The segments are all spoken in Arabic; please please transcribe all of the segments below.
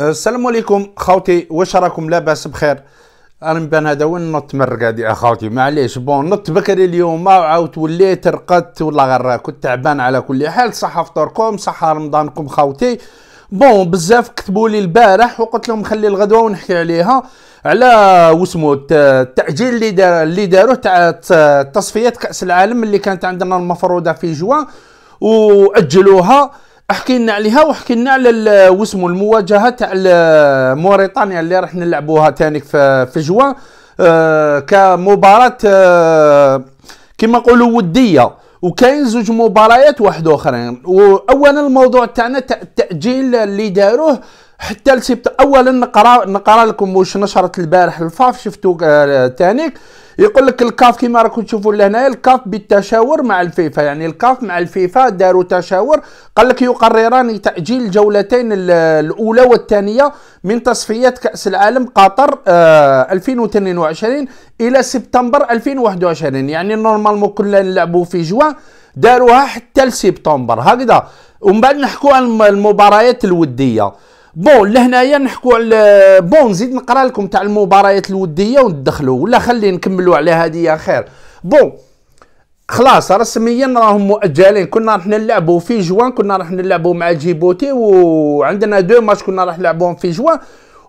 السلام عليكم خوتي واش راكم لاباس بخير انا مبان هذا وين نط مرقادي اخوتي معليش بون نط بكري اليوم وعاوت وليت رقدت والله غير كنت تعبان على كل حال صحه فطوركم صحه رمضانكم خوتي بون بزاف كتبوا لي البارح وقلت لهم خلي الغدوه ونحكي عليها على واسمو التعجيل اللي دار اللي داروه تاع تصفيات كاس العالم اللي كانت عندنا المفروضه في جوان واجلوها احكي لنا عليها واحكي لنا على واسمو المواجهه تاع موريتانيا اللي راح نلعبوها تانيك في, في جوان آه كمباراه آه كما نقولوا وديه وكاين زوج مباريات واحد اخرين واولا الموضوع تاعنا تاع التاجيل اللي داروه حتى لسيبت اولا نقرا نقرا لكم واش نشرت البارح الفاف شفتو آه، تانيك يقول لك الكاف كما راكم تشوفوا لهنايا الكاف بالتشاور مع الفيفا يعني الكاف مع الفيفا داروا تشاور قال لك يقرران تاجيل الجولتين الاولى والثانيه من تصفيات كاس العالم قطر 2022 آه، الى سبتمبر 2021 يعني نورمالمون كنا نلعبوا في جوان داروها حتى لسبتمبر هكذا ومن بعد نحكوا عن المباريات الوديه بون لهنايا نحكوا على بون نزيد نقرا لكم تاع المباريات الوديه وندخلوا ولا خلي نكملوا على هذه خير بون خلاص رسميا راهم مؤجلين كنا راح نلعبوا في جوان كنا راح نلعبوا مع جيبوتي وعندنا دو ماتش كنا راح نلعبوهم في جوان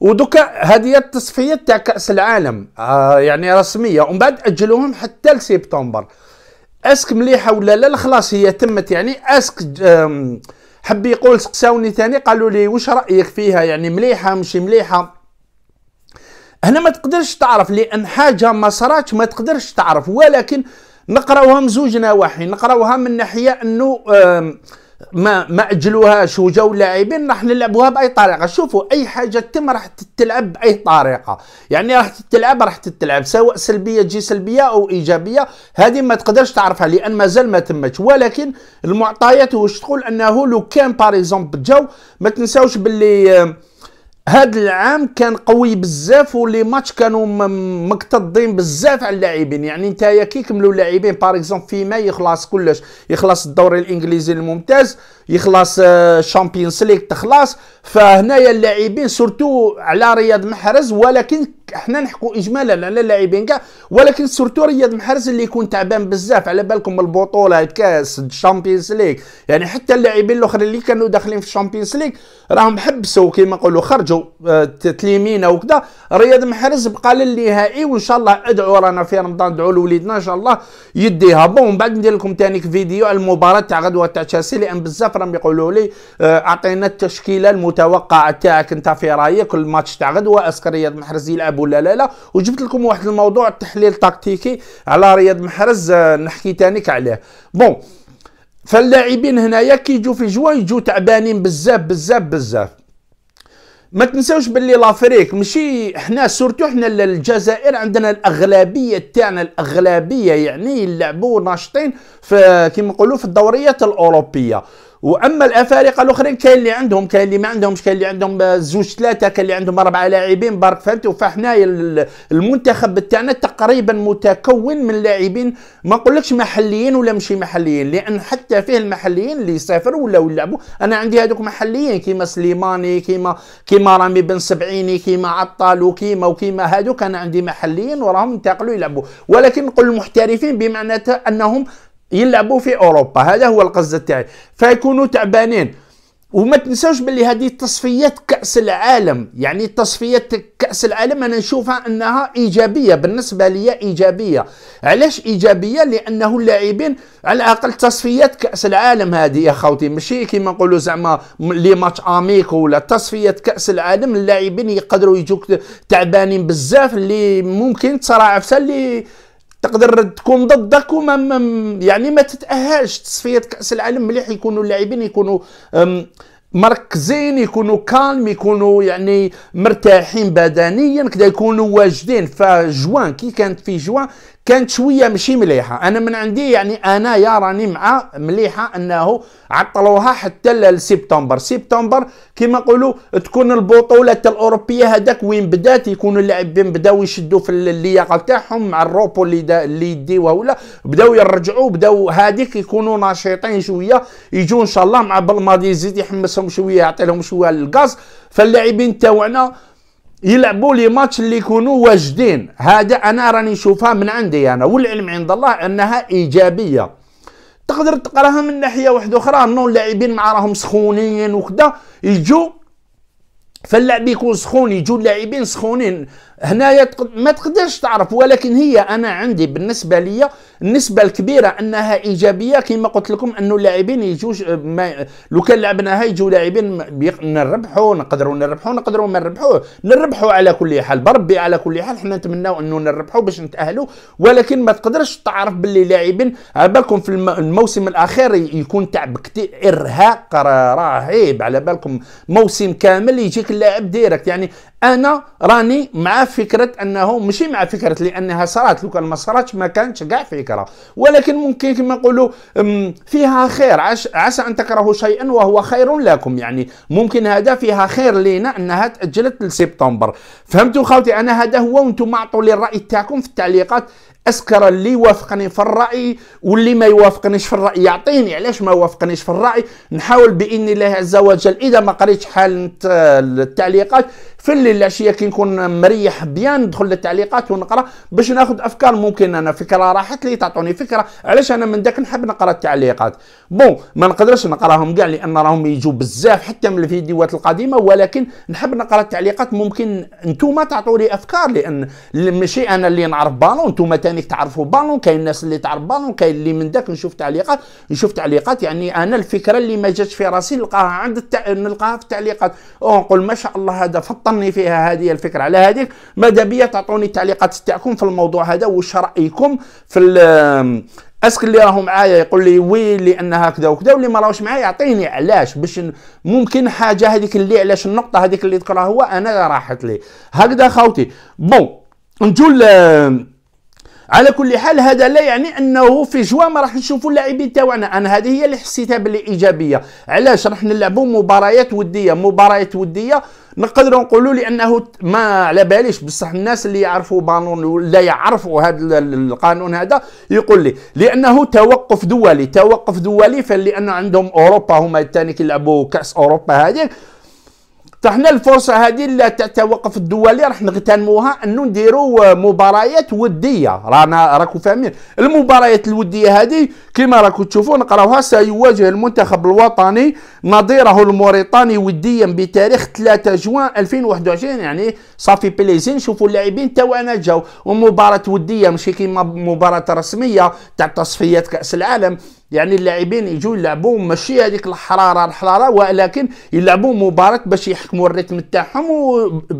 ودوكا هذه التصفيه تاع كاس العالم آه يعني رسميه ومن بعد اجلوهم حتى لسبتمبر اسك مليحه ولا لا خلاص هي تمت يعني اسك حب يقول سقساوني ثاني قالوا لي واش رايك فيها يعني مليحه مش مليحه هنا ما تقدرش تعرف لان حاجه ما صراتش ما تقدرش تعرف ولكن نقراوها من زوج نواحي نقراوها من ناحيه انه ما ما اجلوهاش وجاو اللاعبين راح نلعبوها باي طريقه شوفوا اي حاجه تتم راح تتلعب باي طريقه يعني راح تتلعب راح تتلعب سواء سلبيه تجي سلبيه او ايجابيه هذه ما تقدرش تعرفها لان مازال ما تمتش ولكن المعطيات واش تقول انه لو كان باريزومبل جاو ما تنساوش باللي آه، هاد العام كان قوي بزاف ولي ماتش كانوا مكتضين بزاف على اللاعبين يعني نتايا كي اللاعبين باغ اكزومبل في ما يخلص كلش يخلص الدوري الانجليزي الممتاز يخلص الشامبيونز آه، ليغ تخلص فهنايا اللاعبين سورتو على رياض محرز ولكن احنا نحكوا اجمالا على اللاعبين كاع ولكن سورتو رياض محرز اللي يكون تعبان بزاف على بالكم البطوله الكاس الشامبيونز ليغ يعني حتى اللاعبين الاخرين اللي كانوا داخلين في الشامبيونز ليغ راهم حبسوا كيما نقولوا خرجوا آه، تليمينا وكذا رياض محرز بقى للنهائي وان شاء الله ادعوا رانا في رمضان ادعوا لوليدنا ان شاء الله يديها بون بعد ندير لكم ثاني فيديو على المباراه تاع غدوه تاع تشيلسي لان بزاف خاطرهم يقولوا لي آه، اعطينا التشكيله المتوقعه تاعك انت في رايك الماتش تاع غدوه اسك رياض محرز يلعب ولا لا لا وجبت لكم واحد الموضوع التحليل التكتيكي على رياض محرز آه، نحكي تانيك عليه بون فاللاعبين هنايا كي يجوا في جوا يجوا تعبانين بزاف بزاف بزاف ما تنساوش باللي لافريك ماشي حنا سورتو حنا الجزائر عندنا الاغلبيه تاعنا الاغلبيه يعني يلعبوا ناشطين في كيما نقولوا في الدوريات الاوروبيه واما الافارقه الاخرين كاين اللي عندهم كاين اللي ما عندهمش كاين اللي عندهم زوج ثلاثه كاين اللي عندهم اربعه لاعبين برك فهمتوا فحنايا المنتخب تاعنا تقريبا متكون من لاعبين ما نقولكش محليين ولا مش محليين لان حتى فيه المحليين اللي سافروا ولا يلعبوا انا عندي هذوك محليين كيما سليماني كيما كيما رامي بن سبعيني كيما عطال وكيما وكيما هذوك انا عندي محليين وراهم انتقلوا يلعبوا ولكن نقول المحترفين بمعنى انهم يلعبوا في اوروبا هذا هو القصد تاعي فيكونوا تعبانين وما تنساوش باللي هذه تصفيات كاس العالم يعني تصفيات كاس العالم انا نشوفها انها ايجابيه بالنسبه لي ايجابيه علاش ايجابيه لانه اللاعبين على الاقل تصفيات كاس العالم هذه يا خوتي ماشي كيما نقولوا زعما لي ماتش اميكو ولا تصفيات كاس العالم اللاعبين يقدروا يجوك تعبانين بزاف اللي ممكن تصرى عفسه اللي تقدر تكون ضدك وما يعني ما تتاهلش تصفيه كاس العالم مليح يكونوا اللاعبين يكونوا مركزين يكونوا كالم يكونوا يعني مرتاحين بدنيا كذا يكونوا واجدين فجوان كي كانت في جوان كانت شويه ماشي مليحه انا من عندي يعني انا يا راني مع مليحه انه عطلوها حتى لسبتمبر سبتمبر كما نقولوا تكون البطوله الاوروبيه هذاك وين بدات يكونوا اللاعبين بداو يشدوا في اللياقه تاعهم مع الروبو اللي اللي يديوها ولا بداو يرجعوا بداو هذيك يكونوا ناشطين شويه يجوا ان شاء الله مع بالماضي يزيد يحمسهم شويه يعطي لهم شويه الغاز فاللاعبين تاعنا يلعبوا لي ماتش اللي يكونوا واجدين هذا انا راني نشوفها من عندي انا والعلم عند الله انها ايجابيه تقدر تقراها من ناحيه واحده اخرى انه اللاعبين مع راهم سخونين وكذا يجوا فاللاعب يكون سخون يجوا اللاعبين سخونين هنايا ما تقدرش تعرف ولكن هي انا عندي بالنسبه ليا النسبه الكبيره انها ايجابيه كما قلت لكم انه اللاعبين يجوش ما لو كان لعبناها يجوا لاعبين نربحوا نقدروا نربحوا نقدروا ما نربحوا نربحوا على كل حال بربي على كل حال حنا نتمناو انه نربحوا باش نتاهلوا ولكن ما تقدرش تعرف باللي لاعبين على بالكم في الموسم الاخير يكون تعب كثير ارهاق رهيب على بالكم موسم كامل يجيك اللاعب ديريكت يعني انا راني مع فكره انه ماشي مع فكره لانها صارت لو كان ما صارتش ما كانش كاع في الفكره ولكن ممكن كما نقولوا فيها خير عسى ان تكرهوا شيئا وهو خير لكم يعني ممكن هذا فيها خير لينا انها تاجلت لسبتمبر فهمتوا خاوتي انا هذا هو وانتم اعطوا لي الراي تاعكم في التعليقات اسكر اللي يوافقني في الراي واللي ما يوافقنيش في الراي يعطيني علاش ما وافقنيش في الراي نحاول باذن الله عز وجل اذا ما قريتش حال التعليقات في الليل العشيه كي نكون مريح بيان ندخل للتعليقات ونقرا باش ناخذ افكار ممكن انا فكره راحت لي تعطوني فكره علاش انا من داك نحب نقرا التعليقات بون ما نقدرش نقراهم كاع لان راهم يجوا بزاف حتى من الفيديوهات القديمه ولكن نحب نقرا التعليقات ممكن انتم تعطوني افكار لان ماشي انا اللي نعرف بالون انتم انك تعرفوا بالون كاين الناس اللي تعرف بالون كاين اللي من داك نشوف تعليقات نشوف تعليقات يعني انا الفكره اللي ما جاتش في راسي نلقاها عند التع... نلقاها في التعليقات ونقول ما شاء الله هذا فطني فيها هذه الفكره على هذيك ماذا بيا تعطوني التعليقات تاعكم في الموضوع هذا واش رايكم في اسك اللي راهو معايا يقول لي وي لان هكذا وكذا واللي ما راهوش معايا يعطيني علاش باش ممكن حاجه هذيك اللي علاش النقطه هذيك اللي ذكرها هو انا راحت لي هكذا خاوتي بون نجو على كل حال هذا لا يعني انه في جوا ما راح نشوفوا اللاعبين تاعنا انا هذه هي اللي حسيتها باللي ايجابيه علاش راح نلعبوا مباريات وديه مباريات وديه نقدر نقولوا لانه ما على باليش بصح الناس اللي يعرفوا بانون ولا يعرفوا هذا القانون هذا يقول لي لانه توقف دولي توقف دولي فلان عندهم اوروبا هما الثاني كيلعبوا كاس اوروبا هذيك حنا الفرصه هذه لا تتوقف الدولي راح نغتنموها انه نديروا آه، مباريات وديه رانا راكم فاهمين المباريات الوديه هذه كما راكم تشوفوا نقراوها سيواجه المنتخب الوطني نظيره الموريتاني وديا بتاريخ 3 جوان 2021 يعني صافي بليزي نشوفوا اللاعبين توانا انا جاو ومباراه وديه ماشي كيما مباراه رسميه تاع تصفيات كاس العالم يعني اللاعبين يجوا يلعبوا ماشي هذيك الحراره الحراره ولكن يلعبوا مباراه باش يحكموا الريتم تاعهم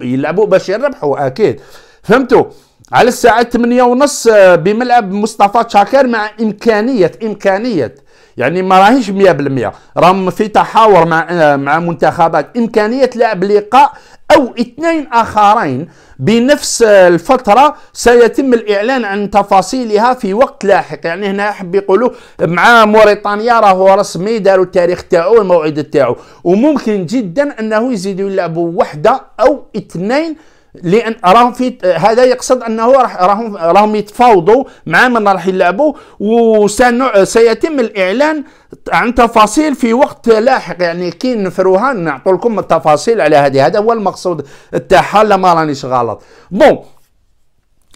ويلعبوا باش يربحوا اكيد فهمتوا على الساعه 8 ونص آه، بملعب مصطفى تشاكر مع امكانيه امكانيه يعني ما راهيش 100% راهم في تحاور مع آه، مع منتخبات امكانيه لعب لقاء أو اثنين آخرين بنفس الفترة سيتم الإعلان عن تفاصيلها في وقت لاحق يعني هنا أحب يقولوا مع موريتانيا راهو رسمي داروا التاريخ تاعو والموعد تاعو وممكن جدا أنه يزيدوا يلعبوا وحدة أو اثنين لان راهم في هذا يقصد انه راح راهم راهم يتفاوضوا مع من راح يلعبوا وسيتم الاعلان عن تفاصيل في وقت لاحق يعني كي نفروها نعطوا لكم التفاصيل على هذه هذا هو المقصود تاعها لا ما رانيش غلط بون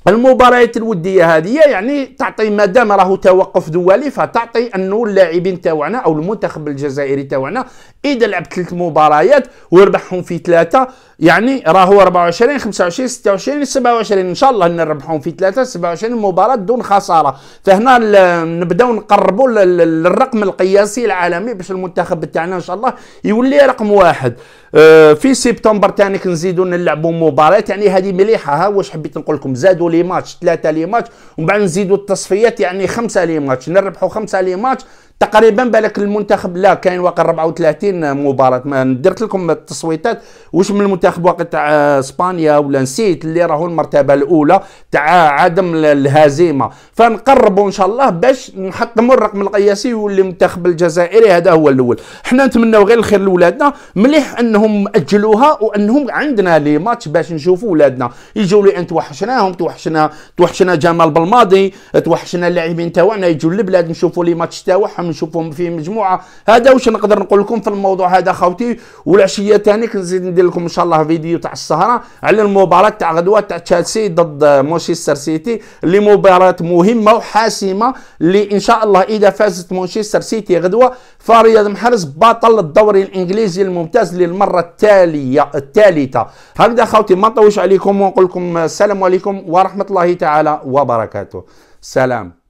المباريات الوديه هذه يعني تعطي ما دام راه توقف دولي فتعطي انه اللاعبين تاعنا او المنتخب الجزائري تاعنا اذا لعب ثلاث مباريات وربحهم في ثلاثه يعني راهو 24 25 26 27 ان شاء الله نربحهم في 3 27 مباراه دون خساره فهنا نبداو نقربوا للرقم القياسي العالمي باش المنتخب تاعنا ان شاء الله يولي رقم واحد أه، في سبتمبر ثاني نزيدوا نلعبوا مباريات يعني هذه مليحه ها واش حبيت نقول لكم زادوا لي ماتش ثلاثه لي ماتش ومن بعد نزيدوا التصفيات يعني خمسه لي ماتش نربحوا خمسه لي ماتش تقريبا بالك المنتخب لا كاين واقع 34 مباراه ما درت لكم التصويتات واش من المنتخب واقع تاع اسبانيا ولا نسيت اللي راهو المرتبه الاولى تاع عدم الهزيمه فنقربوا ان شاء الله باش نحطموا الرقم القياسي واللي المنتخب الجزائري هذا هو الاول حنا نتمناو غير الخير لولادنا مليح انهم اجلوها وانهم عندنا لي ماتش باش نشوفوا ولادنا يجوا لي انت توحشناهم توحشنا توحشنا جمال بالماضي توحشنا اللاعبين تاعنا يجوا للبلاد نشوفوا لي ماتش تاعهم نشوفهم في مجموعه هذا واش نقدر نقول لكم في الموضوع هذا خوتي والعشيه ثاني كنزيد ندير لكم ان شاء الله فيديو تاع السهره على المباراه تاع غدوه تاع تشيلسي ضد مانشستر سيتي اللي مباراه مهمه وحاسمه اللي ان شاء الله اذا فازت مانشستر سيتي غدوه فرياض محرز بطل الدوري الانجليزي الممتاز للمره التاليه الثالثه هكذا خوتي ما نطويش عليكم ونقول لكم السلام عليكم ورحمه الله تعالى وبركاته سلام